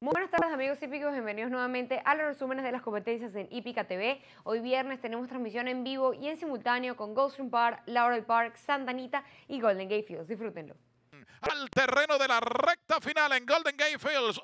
Muy buenas tardes amigos hípicos, bienvenidos nuevamente a los resúmenes de las competencias en Hípica TV. Hoy viernes tenemos transmisión en vivo y en simultáneo con Goldstream Park, Laurel Park, Santa Anita y Golden Gate Fields. Disfrútenlo al terreno de la recta final en Golden Gate Fields.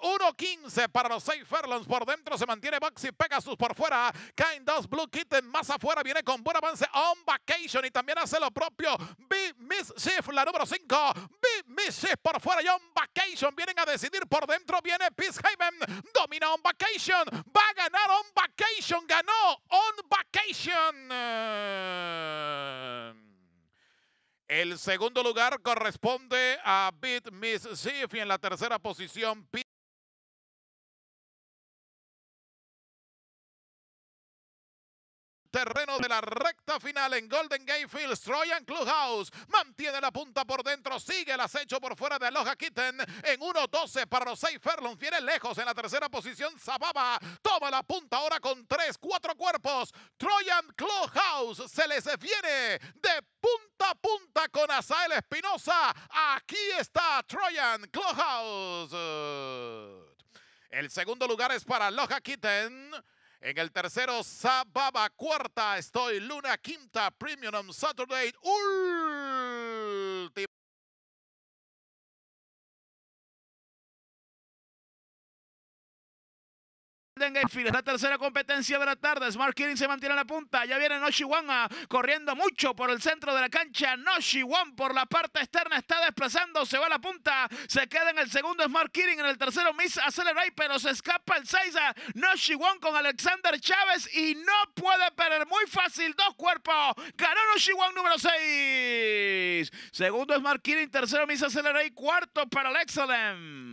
1-15 para los 6 Furlongs. Por dentro se mantiene Boxy Pegasus por fuera. Caen dos Blue Kitten más afuera. Viene con buen avance On Vacation y también hace lo propio. Big Miss Shift, la número 5. Big Miss Shift por fuera y On Vacation vienen a decidir. Por dentro viene Peace Haven. Domina On Vacation. Va a ganar On Vacation. Ganó On Vacation. El segundo lugar corresponde a Beat Miss Sif en la tercera posición terreno de la recta final en Golden Gate Fields. Troyan Clubhouse mantiene la punta por dentro, sigue el acecho por fuera de Aloha Kitten en 1-12 para los 6 Ferlon. Viene lejos en la tercera posición. Sababa toma la punta ahora con 3, 4 cuerpos. Troyan Clubhouse se les viene de punta con Azael Espinosa. Aquí está Troyan Clubhouse. El segundo lugar es para Loja Kitten. En el tercero, Sababa. Cuarta, estoy Luna. Quinta, Premium Saturday. Es la tercera competencia de la tarde. Smart Killing se mantiene en la punta. Ya viene Noshiwana corriendo mucho por el centro de la cancha. Noshiwan por la parte externa está desplazando. Se va a la punta. Se queda en el segundo Smart Killing. En el tercero Miss Accelerate. Pero se escapa el 6. Noshiwan con Alexander Chávez. Y no puede perder. Muy fácil. Dos cuerpos. Ganó Noshiwan número 6. Segundo Smart Killing. Tercero Miss Accelerate. Cuarto para el Excellent.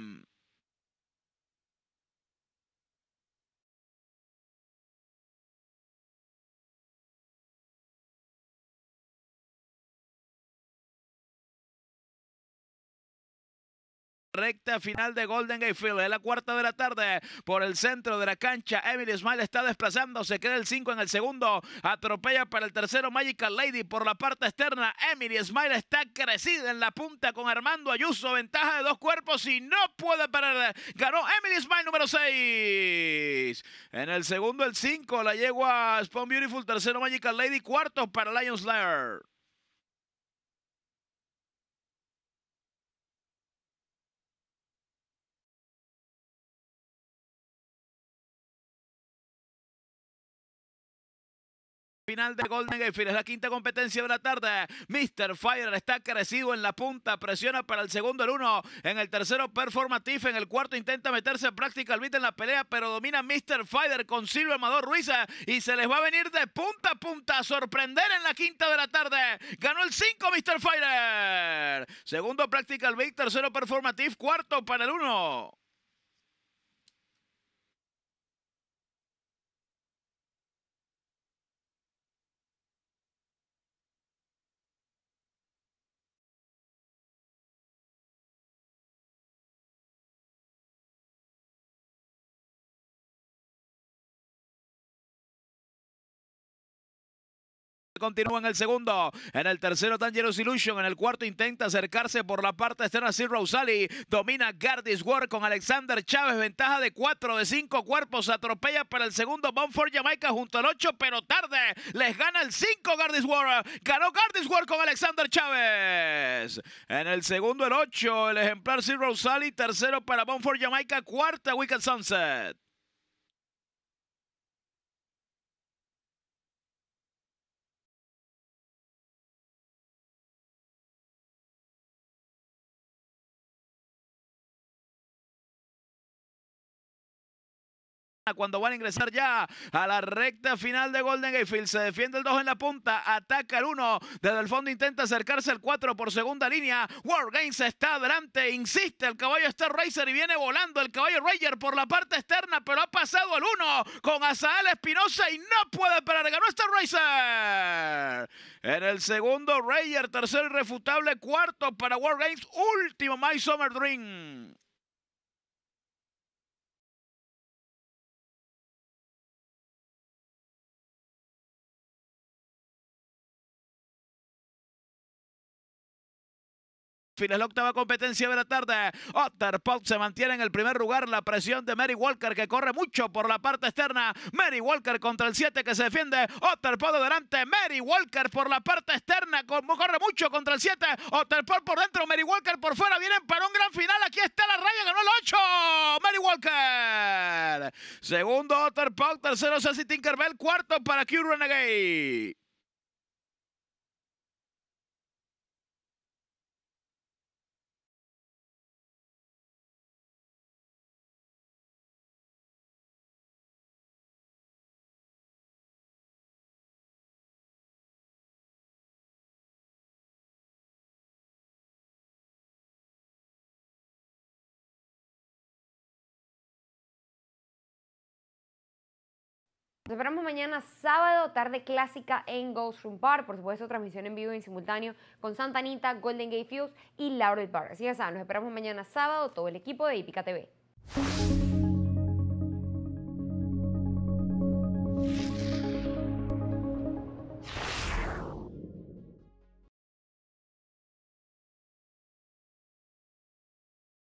Recta final de Golden Gate Field. Es la cuarta de la tarde por el centro de la cancha. Emily Smile está desplazando. Se queda el 5 en el segundo. Atropella para el tercero Magical Lady por la parte externa. Emily Smile está crecida en la punta con Armando Ayuso. Ventaja de dos cuerpos y no puede parar. Ganó Emily Smile número 6. En el segundo el 5. La yegua Spawn Beautiful. Tercero Magical Lady. Cuarto para Lions Lair. final de Golden Gate Es la quinta competencia de la tarde. Mr. Fire está crecido en la punta. Presiona para el segundo el uno. En el tercero, Performative. En el cuarto, intenta meterse Practical Beat en la pelea, pero domina Mr. Fire con Silvio Amador Ruiz. Eh, y se les va a venir de punta a punta a sorprender en la quinta de la tarde. Ganó el 5, Mr. Fire. Segundo, Practical Beat. Tercero, Performative. Cuarto para el uno. continúa en el segundo. En el tercero, Tangerous Illusion. En el cuarto, intenta acercarse por la parte externa. Sir Rosali domina Gardis War con Alexander Chávez. Ventaja de cuatro, de cinco cuerpos. Atropella para el segundo. Bonford Jamaica junto al ocho, pero tarde. Les gana el 5 Gardis War, Ganó Gardis War con Alexander Chávez. En el segundo, el ocho El ejemplar Sir Rosali. Tercero para Bonford Jamaica. Cuarta, Wicked Sunset. Cuando van a ingresar ya a la recta final de Golden Gatefield, se defiende el 2 en la punta, ataca el 1, desde el fondo intenta acercarse el 4 por segunda línea. Games está adelante, insiste el caballo Star Racer y viene volando el caballo Rager por la parte externa, pero ha pasado el 1 con Azael Espinosa y no puede parar. Ganó Star este Racer. En el segundo, Rager, tercero irrefutable, cuarto para Games, último My Summer Dream. Fin la octava competencia de la tarde. otter pop se mantiene en el primer lugar. La presión de Mary Walker que corre mucho por la parte externa. Mary Walker contra el 7 que se defiende. Otter Paul adelante Mary Walker por la parte externa. Corre mucho contra el 7. Paul por dentro. Mary Walker por fuera. Vienen para un gran final. Aquí está la raya. Ganó el 8. Mary Walker. Segundo Paul. Tercero Sassy Tinkerbell. Cuarto para Q Renegade. Nos esperamos mañana sábado, tarde clásica en Ghost Room Bar. Por supuesto, transmisión en vivo y en simultáneo con Santa Anita, Golden Gate Fields y Laurel Bar. Así que nos esperamos mañana sábado, todo el equipo de Ipica TV.